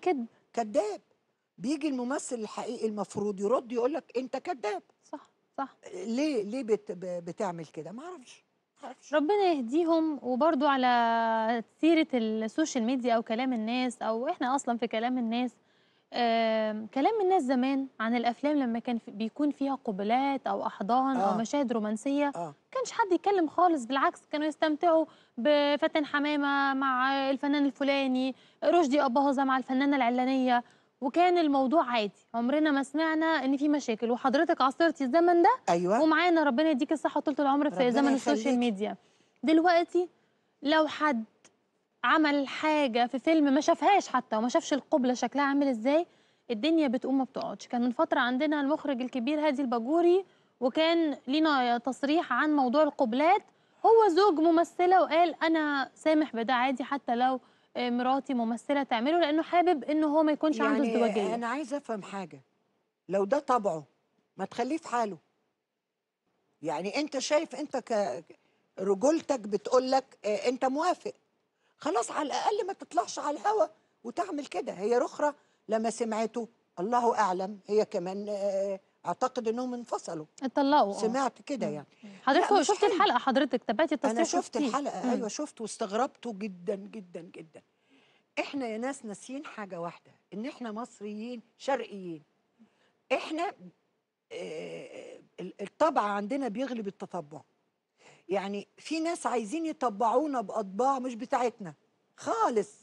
كذب كذاب بيجي الممثل الحقيقي المفروض يرد يقول لك انت كذاب صح صح ليه ليه بت بتعمل كده ما اعرفش ربنا يهديهم وبرضو على سيره السوشيال ميديا او كلام الناس او احنا اصلا في كلام الناس كلام الناس زمان عن الافلام لما كان في بيكون فيها قبلات او احضان آه. او مشاهد رومانسيه آه. كانش حد يتكلم خالص بالعكس كانوا يستمتعوا بفاتن حمامه مع الفنان الفلاني رشدي اباظه مع الفنانه العلانيه وكان الموضوع عادي عمرنا ما سمعنا ان في مشاكل وحضرتك عاصرتي الزمن ده أيوة. ومعانا ربنا يديك الصحه وطول العمر في زمن السوشيال ميديا دلوقتي لو حد عمل حاجه في فيلم ما شافهاش حتى وما شافش القبله شكلها عامل ازاي الدنيا بتقوم ما بتقعدش كان من فتره عندنا المخرج الكبير هادي الباجوري وكان لينا تصريح عن موضوع القبلات هو زوج ممثله وقال انا سامح بده عادي حتى لو آه، مراتي ممثله تعمله لانه حابب انه هو ما يكونش يعني عنده ازدواجيه انا عايزه افهم حاجه لو ده طبعه ما تخليه في حاله يعني انت شايف انت رجولتك بتقول لك آه، انت موافق خلاص على الاقل ما تطلعش على الهوا وتعمل كده هي رخره لما سمعته الله اعلم هي كمان آه، اعتقد انهم انفصلوا اتطلقوا آه. سمعت كده يعني حضرتك شفت الحلقه حضرتك تابعتي التصوير انا شفت كتير. الحلقه ايوه شفت واستغربته جدا جدا جدا احنا يا ناس ناسيين حاجه واحده ان احنا مصريين شرقيين احنا آه، الطبع عندنا بيغلب التطبع يعني في ناس عايزين يطبعونا باطباع مش بتاعتنا خالص